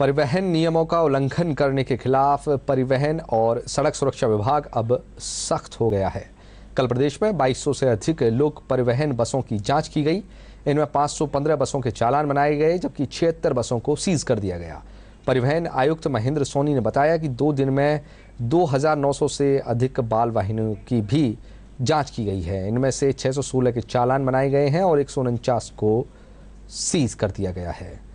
परिवहन नियमों का उल्लंघन करने के खिलाफ परिवहन और सड़क सुरक्षा विभाग अब सख्त हो गया है कल प्रदेश में 2200 से अधिक लोक परिवहन बसों की जांच की गई इनमें 515 बसों के चालान बनाए गए जबकि छिहत्तर बसों को सीज कर दिया गया परिवहन आयुक्त महेंद्र सोनी ने बताया कि दो दिन में 2900 से अधिक बाल वाहिनियों की भी जांच की गई है इनमें से 616 के चालान बनाए गए हैं और एक को सीज कर दिया गया है